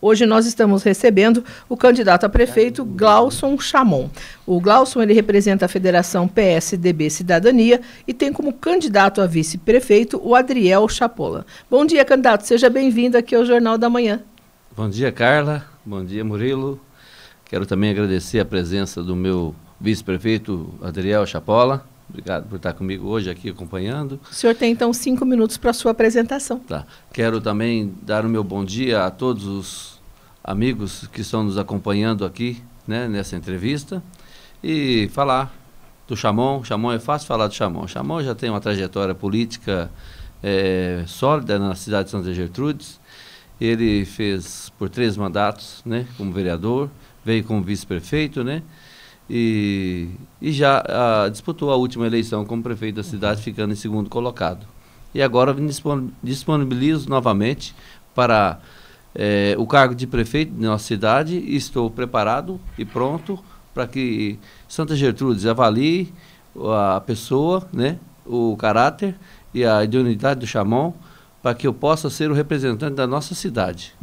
Hoje nós estamos recebendo o candidato a prefeito Glauçon Chamon. O Glauçon ele representa a Federação PSDB Cidadania e tem como candidato a vice-prefeito o Adriel Chapola. Bom dia, candidato. Seja bem-vindo aqui ao Jornal da Manhã. Bom dia, Carla. Bom dia, Murilo. Quero também agradecer a presença do meu vice-prefeito Adriel Chapola Obrigado por estar comigo hoje aqui acompanhando. O senhor tem então cinco minutos para a sua apresentação. Tá. Quero também dar o meu bom dia a todos os amigos que estão nos acompanhando aqui né, nessa entrevista e falar do Chamon. Chamon é fácil falar do Chamon. Chamon já tem uma trajetória política é, sólida na cidade de Santa Gertrudes. Ele fez por três mandatos né, como vereador, veio como vice-prefeito, né? e, e já a, ah, disputou a última eleição como prefeito da cidade, ficando em segundo colocado. E agora me disponibilizo novamente para é, o cargo de prefeito de nossa cidade e estou preparado e pronto para que Santa Gertrudes avalie ah, a pessoa, né, o caráter e a idoneidade do chamão para que eu possa ser o representante da nossa cidade.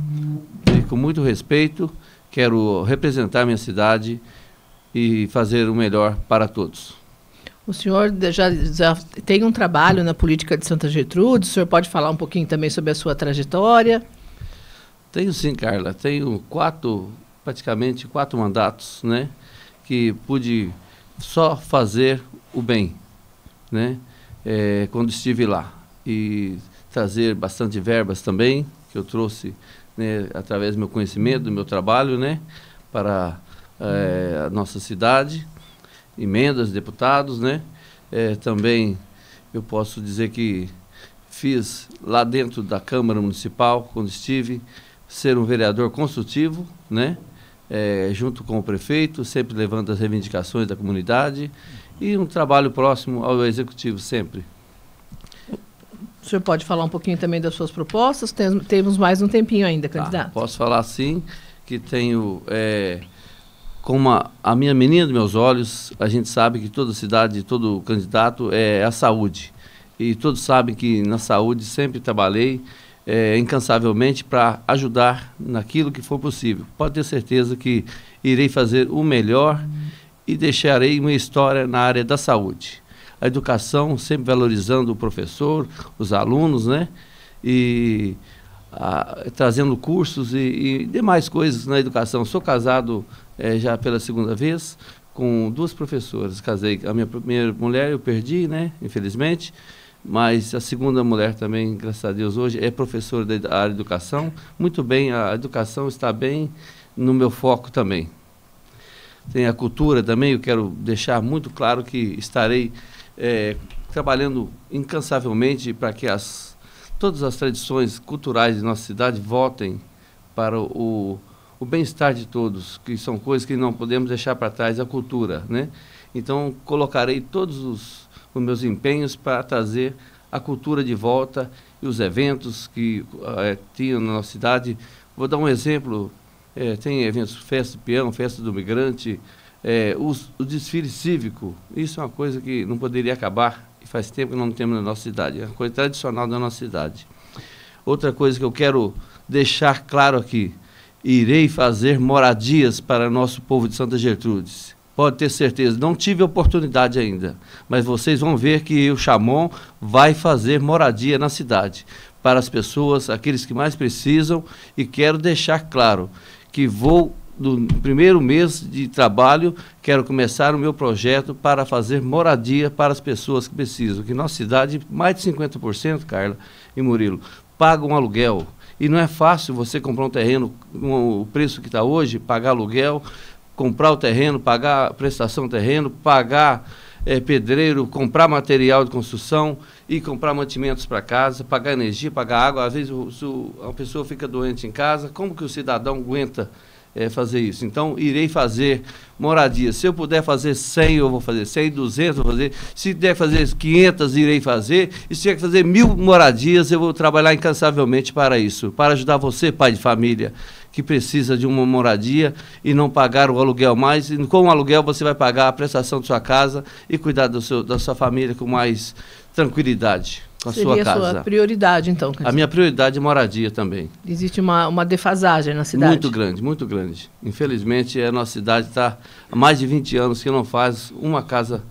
E, com muito respeito, quero representar minha cidade e fazer o melhor para todos. O senhor já, já, tem um trabalho na política de Santa Gertrude, o senhor pode falar um pouquinho também sobre a sua trajetória? Tenho sim, Carla. Tenho quatro, praticamente quatro mandatos, né? Que pude só fazer o bem, né? É, quando estive lá. E trazer bastante verbas também, que eu trouxe né, através do meu conhecimento, do meu trabalho, né? Para é, a nossa cidade, emendas, deputados, né? É, também eu posso dizer que fiz lá dentro da Câmara Municipal, quando estive, ser um vereador construtivo, né? É, junto com o prefeito, sempre levando as reivindicações da comunidade e um trabalho próximo ao executivo sempre. O senhor pode falar um pouquinho também das suas propostas? Temos mais um tempinho ainda, tá, candidato. posso falar sim, que tenho é, como a, a minha menina dos meus olhos, a gente sabe que toda cidade, todo candidato é a saúde. E todos sabem que na saúde sempre trabalhei é, incansavelmente para ajudar naquilo que for possível. Pode ter certeza que irei fazer o melhor e deixarei uma história na área da saúde. A educação sempre valorizando o professor, os alunos, né? E a, trazendo cursos e, e, demais coisas na educação. Sou casado é, já pela segunda vez com duas professoras. Casei a minha primeira mulher, eu perdi, né, infelizmente, mas a segunda mulher também, graças a Deus, hoje é professora da área de educação. Muito bem, a educação está bem no meu foco também. Tem a cultura também, eu quero deixar muito claro que estarei é, trabalhando incansavelmente para que as todas as tradições culturais de nossa cidade voltem para o, o bem-estar de todos, que são coisas que não podemos deixar para trás, a cultura. Né? Então, colocarei todos os, os meus empenhos para trazer a cultura de volta e os eventos que é, tinham na nossa cidade. Vou dar um exemplo: é, tem eventos, festa do peão, festa do migrante, é, os, o desfile cívico. Isso é uma coisa que não poderia acabar que faz tempo que não temos na nossa cidade, é uma coisa tradicional da nossa cidade. Outra coisa que eu quero deixar claro aqui, irei fazer moradias para nosso povo de Santa Gertrudes. Pode ter certeza, não tive oportunidade ainda, mas vocês vão ver que o Chamon vai fazer moradia na cidade para as pessoas, aqueles que mais precisam, e quero deixar claro que vou do primeiro mês de trabalho, quero começar o meu projeto para fazer moradia para as pessoas que precisam. Que nossa cidade, mais de 50%, Carla e Murilo, pagam aluguel. E não é fácil você comprar um terreno com o preço que está hoje, pagar aluguel, comprar o terreno, pagar prestação do terreno, pagar é, pedreiro, comprar material de construção e comprar mantimentos para casa, pagar energia, pagar água. Às vezes se a pessoa fica doente em casa, como que o cidadão aguenta é, fazer isso. Então, irei fazer moradia. Se eu puder fazer 100, eu vou fazer 100, 200, eu vou fazer. Se der fazer 500, irei fazer. E se tiver que fazer mil moradias, eu vou trabalhar incansavelmente para isso, para ajudar você, pai de família, que precisa de uma moradia e não pagar o aluguel mais. E com o aluguel, você vai pagar a prestação de sua casa e cuidar do seu, da sua família com mais tranquilidade a Seria sua casa. a sua prioridade, então? A minha prioridade é moradia também. Existe uma, uma defasagem na cidade? Muito grande, muito grande. Infelizmente, a nossa cidade está há mais de 20 anos que não faz uma casa,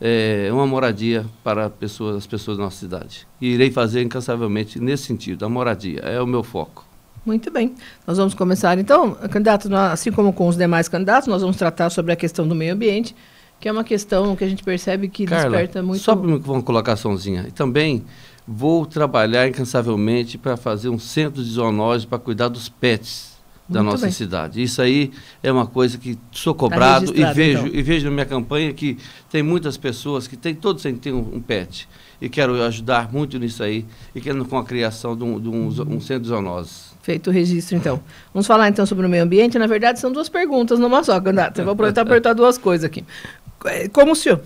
é, uma moradia para pessoas, as pessoas da nossa cidade. E irei fazer incansavelmente nesse sentido, a moradia é o meu foco. Muito bem. Nós vamos começar, então, candidato, assim como com os demais candidatos, nós vamos tratar sobre a questão do meio ambiente que é uma questão que a gente percebe que Carla, desperta muito. Só para uma colocar E também vou trabalhar incansavelmente para fazer um centro de zoonose para cuidar dos pets da nossa bem. cidade. Isso aí é uma coisa que sou tá cobrado tá e vejo então. e vejo na minha campanha que tem muitas pessoas que têm todos têm um, um pet e quero ajudar muito nisso aí e quero com a criação de um, de um, um centro de zoonoses. Feito o registro, então. Vamos falar então sobre o meio ambiente. Na verdade, são duas perguntas numa só, Gandata. Vou aproveitar para apertar duas coisas aqui. É, como o senhor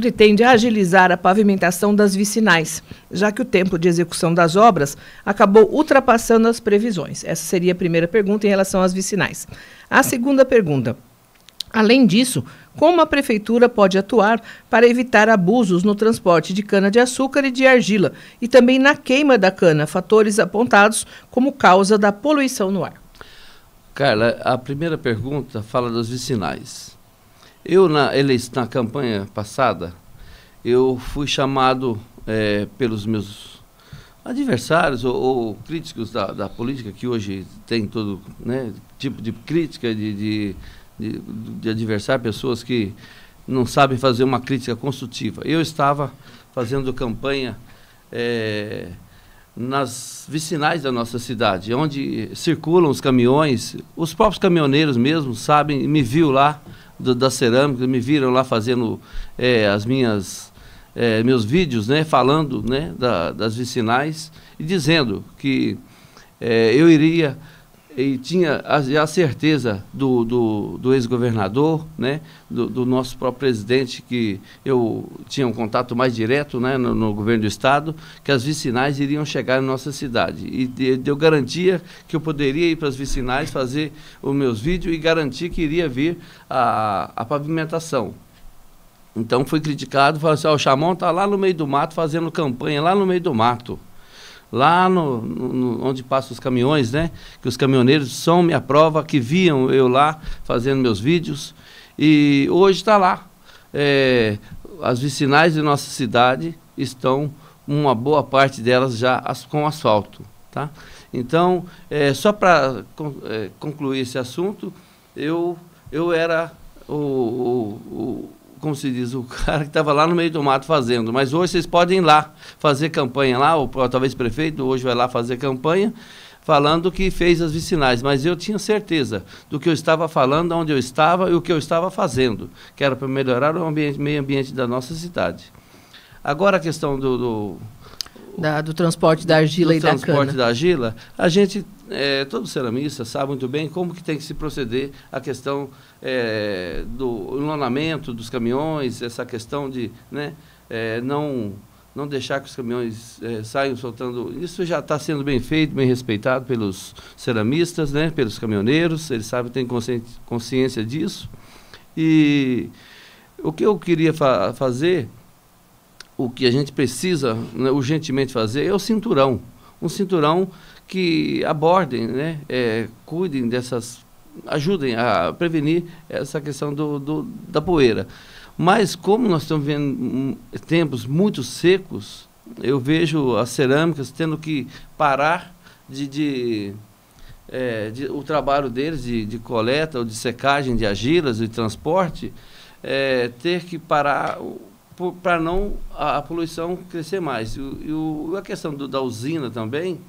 pretende agilizar a pavimentação das vicinais, já que o tempo de execução das obras acabou ultrapassando as previsões. Essa seria a primeira pergunta em relação às vicinais. A segunda pergunta. Além disso, como a prefeitura pode atuar para evitar abusos no transporte de cana-de-açúcar e de argila e também na queima da cana, fatores apontados como causa da poluição no ar? Carla, a primeira pergunta fala das vicinais. Eu, na, eleição, na campanha passada, eu fui chamado é, pelos meus adversários ou, ou críticos da, da, política, que hoje tem todo né, tipo de crítica, de, de, de, de adversário, pessoas que não sabem fazer uma crítica construtiva. Eu estava fazendo campanha é, nas vicinais da nossa cidade, onde circulam os caminhões, os próprios caminhoneiros mesmo sabem, me viu lá do, da cerâmica, me viram lá fazendo é, as minhas é, meus vídeos, né, falando né, da, das vicinais e dizendo que é, eu iria e tinha a, a certeza do, do, do ex-governador, né, do, do, nosso próprio presidente, que eu tinha um contato mais direto né, no, no, governo do Estado, que as vicinais iriam chegar em nossa cidade. E de, deu garantia que eu poderia ir para as vicinais, fazer os meus vídeos e garantir que iria vir a, a pavimentação. Então fui criticado, falou assim, oh, o Chamon está lá no meio do mato, fazendo campanha lá no meio do mato lá no, no, onde passam os caminhões, né? Que os caminhoneiros são minha prova, que viam eu lá fazendo meus vídeos. E hoje está lá. É, as vicinais de nossa cidade estão, uma boa parte delas já as, com asfalto. Tá? Então, é, só para é, concluir esse assunto, eu, eu era o, o, o como se diz, o cara que estava lá no meio do mato fazendo. Mas hoje vocês podem ir lá fazer campanha lá, ou, ou talvez o prefeito hoje vai lá fazer campanha, falando que fez as vicinais. Mas eu tinha certeza do que eu estava falando, onde eu estava e o que eu estava fazendo, que era para melhorar o ambiente, meio ambiente da nossa cidade. Agora a questão do, do da, do transporte da argila do e da cana. Do transporte da argila, a gente, é, todo ceramista sabe muito bem como que tem que se proceder a questão é, do enlonamento dos caminhões, essa questão de né, é, não, não deixar que os caminhões é, saiam soltando. Isso já está sendo bem feito, bem respeitado pelos ceramistas, né, pelos caminhoneiros, eles sabem, têm consciência disso. E o que eu queria fa fazer o que a gente precisa né, urgentemente fazer é o cinturão. Um cinturão que abordem, né, é, cuidem dessas, ajudem a prevenir essa questão do, do, da poeira. Mas como nós estamos vendo hum, tempos muito secos, eu vejo as cerâmicas tendo que parar de, de, é, de o trabalho deles de, de, coleta ou de secagem de agilas e transporte, é, ter que parar para não a, a, poluição crescer mais. E, e, a questão do, da usina também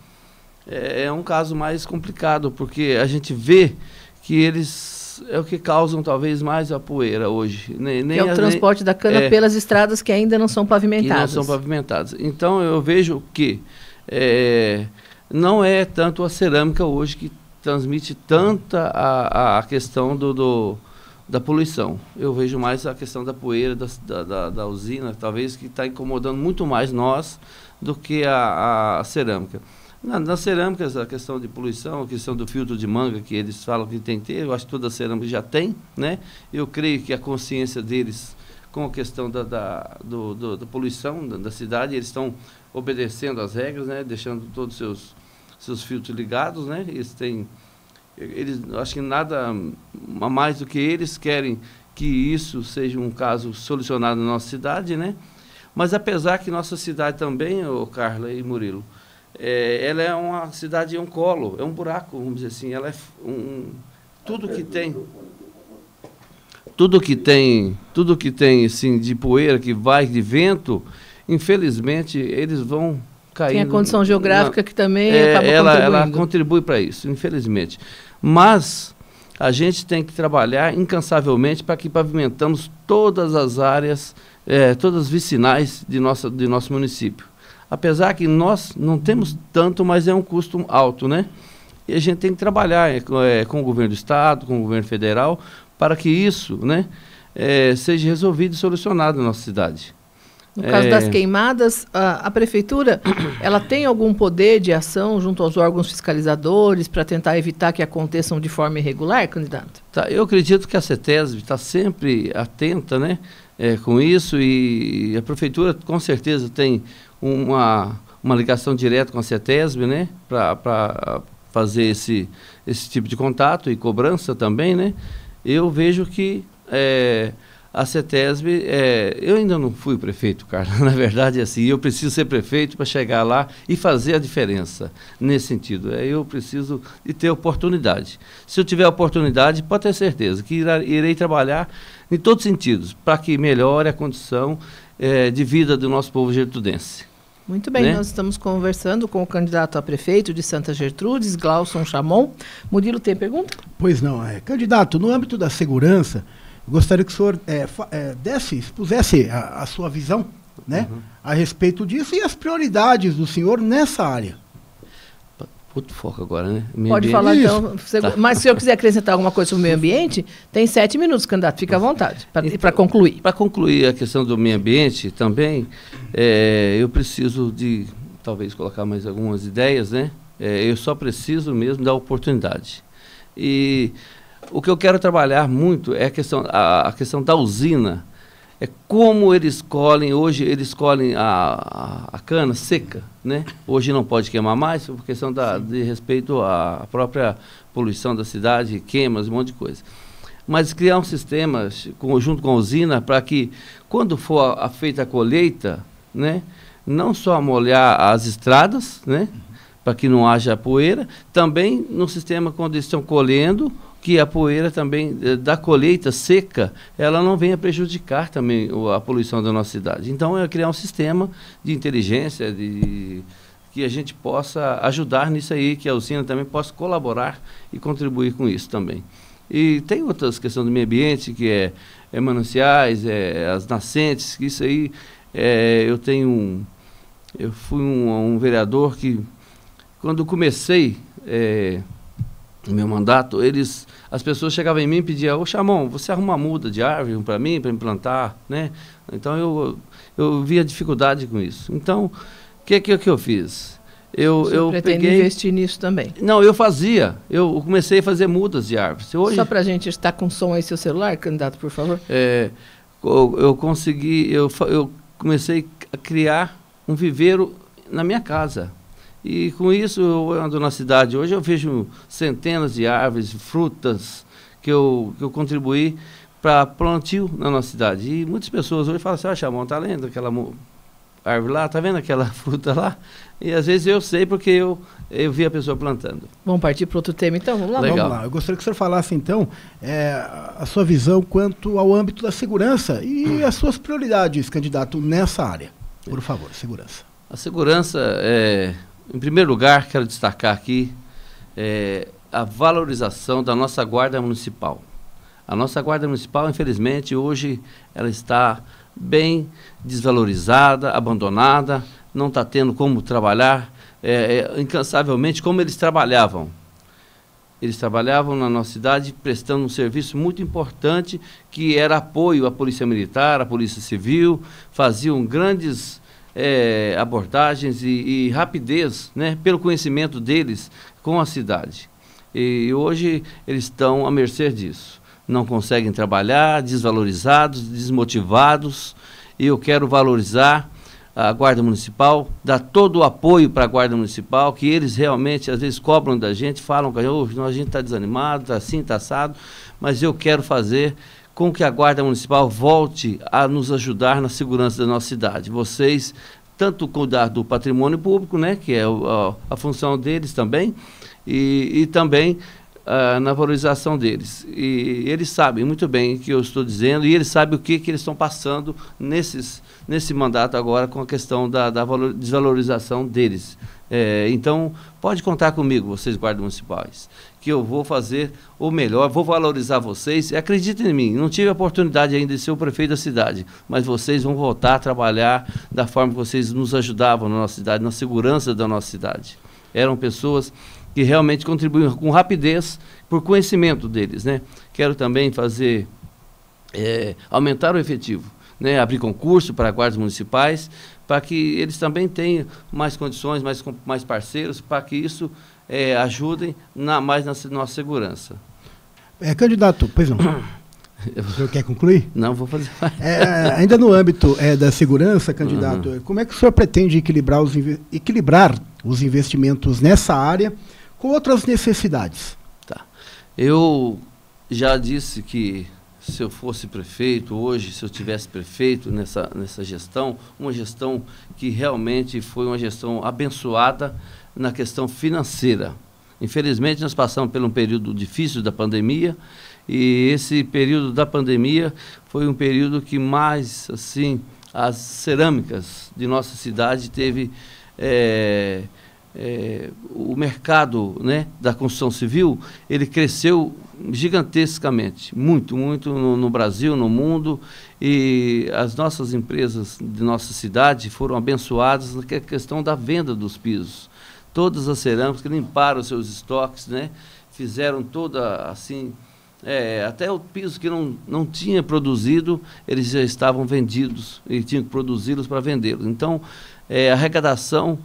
é, é, um caso mais complicado, porque a gente vê que eles é o que causam talvez mais a poeira hoje. Nem, nem é o transporte nem, da cana é, pelas estradas que ainda não são pavimentadas. não são pavimentadas. Então eu vejo que é, não é tanto a cerâmica hoje que transmite tanta a, a questão do, do da poluição. Eu vejo mais a questão da poeira da, da, da, usina, talvez que está incomodando muito mais nós do que a, a cerâmica. Na, nas cerâmicas, a questão de poluição, a questão do filtro de manga, que eles falam que tem que ter, eu acho que toda cerâmica já tem, né? Eu creio que a consciência deles com a questão da, da, do, do, da poluição da, da, cidade, eles estão obedecendo às regras, né? Deixando todos os seus, seus filtros ligados, né? Eles têm eles acho que nada mais do que eles querem que isso seja um caso solucionado na nossa cidade, né? Mas apesar que nossa cidade também, o Carla e Murilo, é, ela é uma cidade, é um colo, é um buraco, vamos dizer assim, ela é um tudo que tem tudo que tem, tudo que tem assim de poeira que vai de vento, infelizmente eles vão caindo. Tem a condição geográfica na, que também é, acaba ela, ela contribui para isso, infelizmente. Mas a gente tem que trabalhar incansavelmente para que pavimentamos todas as áreas, é, todas as vicinais de, nossa, de nosso município. Apesar que nós não temos tanto, mas é um custo alto, né? E a gente tem que trabalhar é, é, com, o governo do Estado, com o governo federal, para que isso né, seja resolvido e solucionado na nossa cidade. No caso é... das queimadas, a, a, prefeitura ela tem algum poder de ação junto aos órgãos fiscalizadores para tentar evitar que aconteçam de forma irregular, candidato? Tá, eu acredito que a CETESB está sempre atenta né, é, com isso e a prefeitura com certeza tem uma, uma ligação direta com a CETESB né, para fazer esse, esse tipo de contato e cobrança também. Né. Eu vejo que... É, a CETESB, é, eu ainda não fui prefeito, cara. Na verdade, é assim, eu preciso ser prefeito para chegar lá e fazer a diferença nesse sentido. É, eu preciso de ter oportunidade. Se eu tiver oportunidade, pode ter certeza que irei trabalhar em todos os sentidos para que melhore a condição é, de vida do nosso povo gertrudense. Muito bem, né? nós estamos conversando com o candidato a prefeito de Santa Gertrudes, Glauçon Chamon. Murilo, tem pergunta? Pois não, é. Candidato, no âmbito da segurança, Gostaria que o senhor é, é, desse, expusesse a, a, sua visão né, uhum. a respeito disso e as prioridades do senhor nessa área. Puto foco agora, né? Meio Pode falar então, Isso. então. Você, tá. Mas se eu quiser acrescentar alguma coisa sobre o meio uhum. ambiente, tem sete minutos, candidato. Fica à uhum. vontade para então, concluir. Para concluir a questão do meio ambiente também, é, eu preciso de talvez colocar mais algumas ideias, né? eu só preciso mesmo da oportunidade. E o que eu quero trabalhar muito é a questão, a, a questão da usina. É como eles colhem, hoje eles colhem a, a, a, cana seca, né? Hoje não pode queimar mais, por questão da, de respeito à própria poluição da cidade, queimas, um monte de coisa. Mas criar um sistema junto com a usina para que, quando for a, a feita a colheita, né? não só molhar as estradas, né? Uhum. para que não haja poeira, também no sistema quando eles estão colhendo, que a poeira também eh, da colheita seca, ela não venha prejudicar também a poluição da nossa cidade. Então é criar um sistema de inteligência, de que a gente possa ajudar nisso aí, que a usina também possa colaborar e contribuir com isso também. E tem outras questões do meio ambiente, que é, é mananciais, é as nascentes, que isso aí é, eu tenho um, eu fui um, um, vereador que quando comecei é, no meu mandato, eles, as pessoas chegavam em mim e pediam, ô Chamon, você arruma uma muda de árvore para mim, para implantar, né? Então eu, eu via dificuldade com isso. Então, o que, que, que eu fiz? Eu, você eu pretende peguei... investir nisso também? Não, eu fazia. Eu comecei a fazer mudas de árvores. Hoje... Só para a gente estar com som aí seu celular, candidato, por favor. É, eu, eu consegui, eu, eu comecei a criar um viveiro na minha casa. E com isso eu ando na cidade hoje, eu vejo centenas de árvores, frutas que eu, que eu contribuí para plantio na nossa cidade. E muitas pessoas hoje falam assim, ah, Chamão, tá lendo aquela árvore lá, tá vendo aquela fruta lá? E às vezes eu sei porque eu, eu vi a pessoa plantando. Vamos partir para outro tema então, vamos lá. Legal. Vamos lá. Eu gostaria que o senhor falasse então é, a sua visão quanto ao âmbito da segurança e hum. as suas prioridades, candidato, nessa área. Por favor, segurança. A segurança é em primeiro lugar, quero destacar aqui é, a valorização da nossa Guarda Municipal. A nossa Guarda Municipal, infelizmente, hoje ela está bem desvalorizada, abandonada, não está tendo como trabalhar é, é, incansavelmente como eles trabalhavam. Eles trabalhavam na nossa cidade prestando um serviço muito importante que era apoio à Polícia Militar, à Polícia Civil, faziam grandes é, abordagens e, e, rapidez né, pelo conhecimento deles com a cidade. E hoje eles estão à mercê disso. Não conseguem trabalhar, desvalorizados, desmotivados. E eu quero valorizar a Guarda Municipal, dar todo o apoio para a Guarda Municipal, que eles realmente às vezes cobram da gente, falam que oh, a gente está desanimado, está assim, está assado, mas eu quero fazer com que a Guarda Municipal volte a nos ajudar na segurança da nossa cidade. Vocês, tanto cuidar do patrimônio público, né, que é a, a função deles também, e, e também uh, na valorização deles. E eles sabem muito bem o que eu estou dizendo e eles sabem o que, que eles estão passando nesses nesse mandato agora com a questão da, da valor, desvalorização deles. É, então, pode contar comigo, vocês guardas municipais, que eu vou fazer o melhor, vou valorizar vocês. Acreditem em mim, não tive a oportunidade ainda de ser o prefeito da cidade, mas vocês vão voltar a trabalhar da forma que vocês nos ajudavam na nossa cidade, na segurança da nossa cidade. Eram pessoas que realmente contribuíam com rapidez por conhecimento deles. Né? Quero também fazer, é, aumentar o efetivo né, abrir concurso para guardas municipais, para que eles também tenham mais condições, mais, mais parceiros, para que isso é, ajudem na, mais na nossa segurança. É, candidato, pois não. O senhor quer concluir? Não, vou fazer. É, ainda no âmbito é, da segurança, candidato, uhum. como é que o senhor pretende equilibrar os, equilibrar os investimentos nessa área com outras necessidades? Tá. Eu já disse que se eu fosse prefeito hoje, se eu tivesse prefeito nessa, nessa gestão, uma gestão que realmente foi uma gestão abençoada na questão financeira. Infelizmente, nós passamos por um período difícil da pandemia e esse período da pandemia foi um período que mais, assim, as cerâmicas de nossa cidade teve é, é, o mercado né, da construção civil, ele cresceu gigantescamente, muito, muito no, no, Brasil, no mundo, e as nossas empresas de nossa cidade foram abençoadas na questão da venda dos pisos. Todas as cerâmicas limparam seus estoques, né? fizeram toda assim, é, até o piso que não, não tinha produzido, eles já estavam vendidos e tinham que produzi-los para vendê-los. Então, é, a arrecadação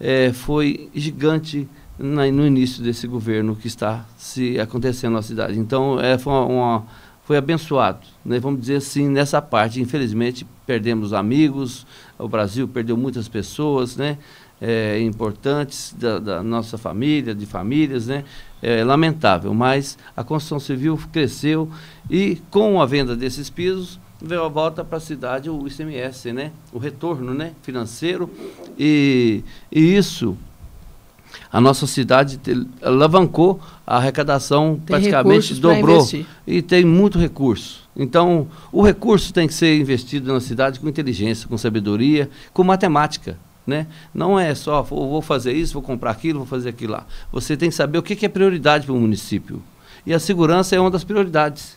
é, foi gigante na, no início desse governo que está se acontecendo na cidade. Então, é, foi, uma, uma, foi abençoado, né? vamos dizer assim, nessa parte. Infelizmente, perdemos amigos, o Brasil perdeu muitas pessoas, né? É, importantes da, da, nossa família, de famílias, né? É lamentável, mas a construção civil cresceu e com a venda desses pisos veio a volta para a cidade o ICMS, né? O retorno, né? Financeiro e, e isso a nossa cidade alavancou a arrecadação, tem praticamente dobrou e tem muito recurso. Então, o recurso tem que ser investido na cidade com inteligência, com sabedoria, com matemática. Né? Não é só vou fazer isso, vou comprar aquilo, vou fazer aquilo lá. Você tem que saber o que, que é prioridade para o município. E a segurança é uma das prioridades.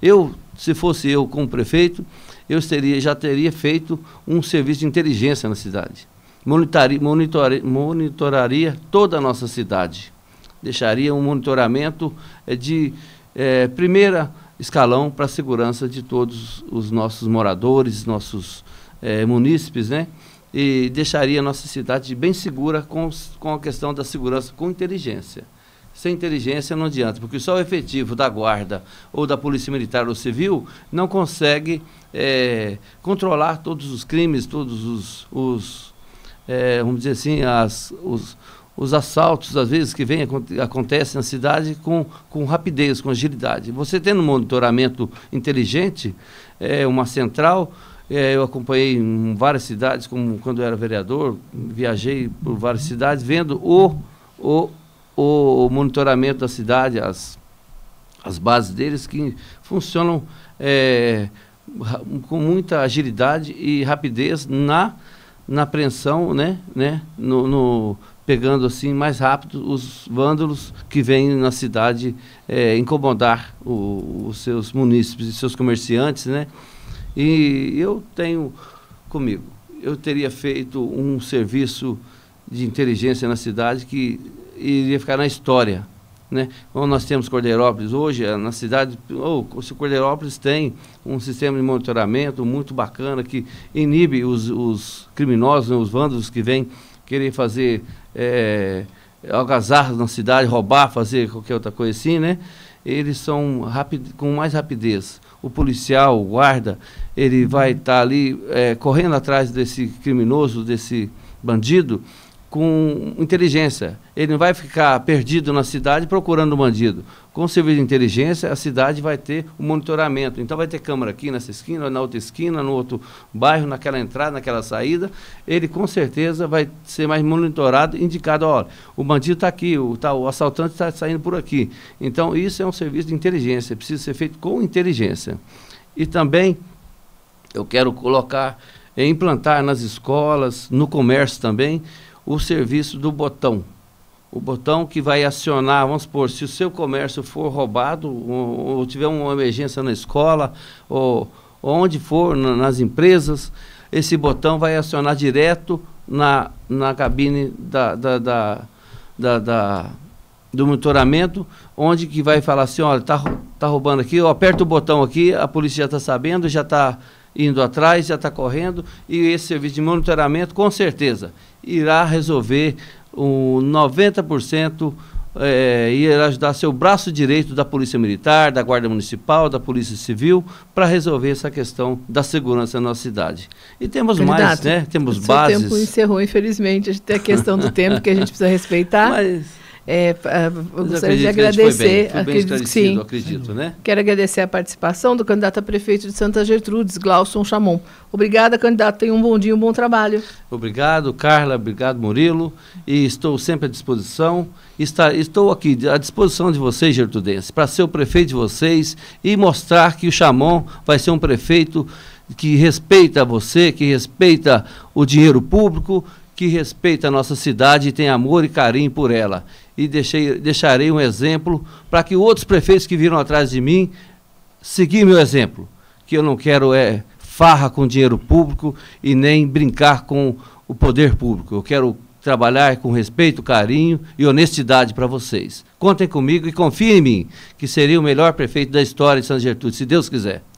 Eu, se fosse eu como prefeito, eu teria, já teria feito um serviço de inteligência na cidade monitoraria, monitoraria toda a nossa cidade. Deixaria um monitoramento eh, de é, primeira escalão para a segurança de todos os nossos moradores, nossos é, munícipes, né? E deixaria a nossa cidade bem segura com, com a questão da segurança com inteligência. Sem inteligência não adianta, porque só o efetivo da guarda ou da polícia militar ou civil não consegue é, controlar todos os crimes, todos os, os é, vamos dizer assim, as, os, os assaltos, às vezes, que vem, acontecem na cidade com, com rapidez, com agilidade. Você tendo um monitoramento inteligente, é, uma central, é, eu acompanhei em várias cidades, como quando eu era vereador, viajei por várias cidades, vendo o, o, o monitoramento da cidade, as, as bases deles que funcionam é, com muita agilidade e rapidez na na apreensão, né, né, no, no pegando assim mais rápido os vândalos que vêm na cidade é, incomodar o, os seus munícipes e seus comerciantes, né? E eu tenho comigo, eu teria feito um serviço de inteligência na cidade que iria ficar na história né? nós temos Cordeirópolis hoje, eh, na cidade, ou oh, Cordeirópolis tem um sistema de monitoramento muito bacana que inibe os, os criminosos, né, os vândalos que vêm querer fazer é, algazarras na cidade, roubar, fazer qualquer outra coisa assim, né? Eles são rapid, com mais rapidez. O policial, o guarda, ele vai estar tá ali é, correndo atrás desse criminoso, desse bandido, com inteligência. Ele não vai ficar perdido na cidade procurando o um bandido. Com o serviço de inteligência, a cidade vai ter o um monitoramento. Então vai ter câmera aqui nessa esquina, na outra esquina, no outro bairro, naquela entrada, naquela saída. Ele com certeza vai ser mais monitorado, indicado, olha, o bandido está aqui, o, tá, o assaltante está saindo por aqui. Então isso é um serviço de inteligência, precisa ser feito com inteligência. E também eu quero colocar, é, implantar nas escolas, no comércio também, o serviço do botão. O botão que vai acionar, vamos supor, se o seu comércio for roubado, ou, ou tiver uma emergência na escola, ou, ou onde for, na, nas empresas, esse botão vai acionar direto na, na cabine da, da, da, da, da do monitoramento, onde que vai falar assim, olha, tá, tá roubando aqui, eu aperto o botão aqui, a polícia já está sabendo, já está indo atrás, já está correndo, e esse serviço de monitoramento, com certeza, irá resolver o 90%. É, eh, irá ajudar seu braço direito da Polícia Militar, da Guarda Municipal, da Polícia Civil, para resolver essa questão da segurança na nossa cidade. E temos Candidato, mais, né? Temos bases. O tempo encerrou, infelizmente. A gente tem a questão do tempo que a gente precisa respeitar. Mas... É, ah, eu gostaria de agradecer. Foi bem, foi bem acredito, sim, acredito, né? Quero agradecer a participação do candidato a prefeito de Santa Gertrudes, Glaucio Chamon. Obrigada, candidato. Tenha um bom dia, um bom trabalho. Obrigado, Carla. Obrigado, Murilo. E estou sempre à disposição. Está, estou aqui à disposição de vocês, gertrudenses, para ser o prefeito de vocês e mostrar que o Chamon vai ser um prefeito que respeita você, que respeita o dinheiro público que respeita a nossa cidade e tem amor e carinho por ela. E deixei, deixarei um exemplo para que outros prefeitos que viram atrás de mim sigam meu exemplo. Que eu não quero é farra com dinheiro público e nem brincar com o poder público. Eu quero trabalhar com respeito, carinho e honestidade para vocês. Contem comigo e confiem em mim, que seria o melhor prefeito da história de Santa Gertrude, se Deus quiser.